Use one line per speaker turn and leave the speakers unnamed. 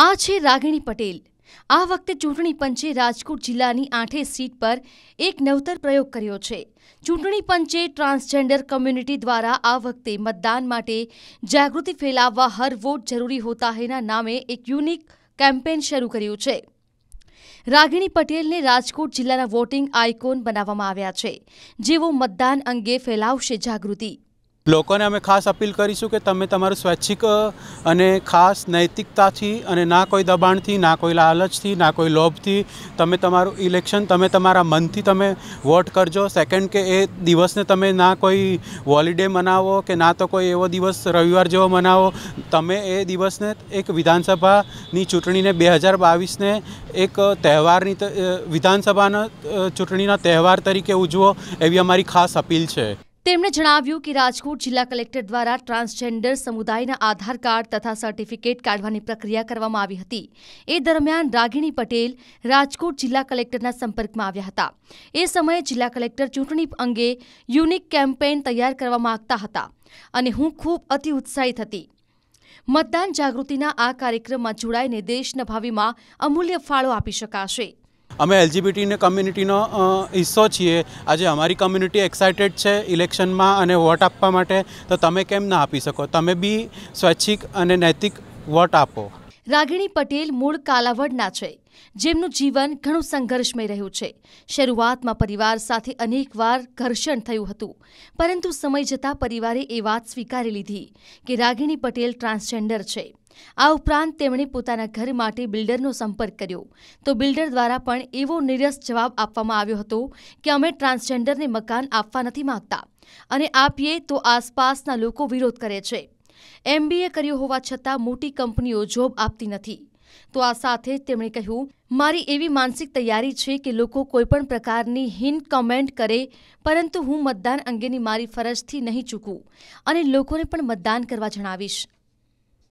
આ છે રાગિણી પટેલ આ વખતે ચૂંટણી પંચે રાજકોટ જિલ્લાની આઠે સીટ પર એક નવતર પ્રયોગ કર્યો છે ચૂંટણી પંચે ટ્રાન્સજેન્ડર કમ્યુનિટી દ્વારા આ વખતે મતદાન માટે જાગૃતિ ફેલાવવા હર વોટ જરૂરી હોતા હેના નામે એક યુનિક કેમ્પેન શરૂ કર્યું છે રાગિણી પટેલને રાજકોટ જિલ્લાના વોટિંગ આઇકોન બનાવવામાં આવ્યા છે જેઓ મતદાન અંગે ફેલાવશે જાગૃતિ
લોકોને અમે ખાસ અપીલ કરીશું કે તમે તમારું સ્વૈચ્છિક અને ખાસ નૈતિકતાથી અને ના કોઈ દબાણથી ના કોઈ લાલચથી ના કોઈ લોભથી તમે તમારું ઇલેક્શન તમે તમારા મનથી તમે વોટ કરજો સેકન્ડ કે એ દિવસને તમે ના કોઈ હોલિડે મનાવો કે ના તો કોઈ એવો દિવસ રવિવાર જેવો મનાવો તમે એ દિવસને એક વિધાનસભાની ચૂંટણીને બે હજાર બાવીસને એક તહેવારની વિધાનસભાના ચૂંટણીના તહેવાર તરીકે ઉજવો એવી અમારી ખાસ અપીલ છે
તેમણે જણાવ્યું કે રાજકોટ જિલ્લા કલેક્ટર દ્વારા ટ્રાન્સજેન્ડર સમુદાયના આધાર કાર્ડ તથા સર્ટિફિકેટ કાઢવાની પ્રક્રિયા કરવામાં આવી હતી એ દરમિયાન રાગીણી પટેલ રાજકોટ જિલ્લા કલેક્ટરના સંપર્કમાં આવ્યા હતા એ સમયે જિલ્લા કલેક્ટર ચૂંટણી અંગે યુનિક કેમ્પેઇન તૈયાર કરવા માંગતા હતા અને હું ખૂબ અતિ ઉત્સાહિત હતી મતદાન જાગૃતિના આ કાર્યક્રમમાં જોડાઈને દેશના ભાવિમાં અમૂલ્ય ફાળો આપી શકાશે
અમે એલજીબીટીને કમ્યુનિટીનો હિસ્સો છીએ આજે અમારી કમ્યુનિટી એક્સાઇટેડ છે ઇલેક્શનમાં અને વોટ આપવા માટે તો તમે કેમ ના આપી શકો તમે બી સ્વૈચ્છિક અને નૈતિક વોટ આપો
રાગીણી પટેલ મૂળ કાલાવડના છે જેમનું જીવન ઘણું સંઘર્ષમય રહ્યું છે શરૂઆતમાં પરિવાર સાથે અનેકવાર ઘર્ષણ થયું હતું પરંતુ સમય જતાં પરિવારે એ વાત સ્વીકારી લીધી કે રાગિણી પટેલ ટ્રાન્સજેન્ડર છે આ ઉપરાંત તેમણે પોતાના ઘર માટે બિલ્ડરનો સંપર્ક કર્યો તો બિલ્ડર દ્વારા પણ એવો નિરસ જવાબ આપવામાં આવ્યો હતો કે અમે ટ્રાન્સજેન્ડરને મકાન આપવા નથી માંગતા અને આપીએ તો આસપાસના લોકો વિરોધ કરે છે એમબીએ કર્યો હોવા છતાં મોટી કંપનીઓ જોબ આપતી નથી તો આ સાથે તેમણે કહ્યું મારી એવી માનસિક તૈયારી છે કે લોકો કોઈપણ પ્રકારની હિન કમેન્ટ કરે પરંતુ હું મતદાન અંગેની મારી ફરજથી નહીં ચૂકું અને લોકોને પણ મતદાન કરવા જણાવીશ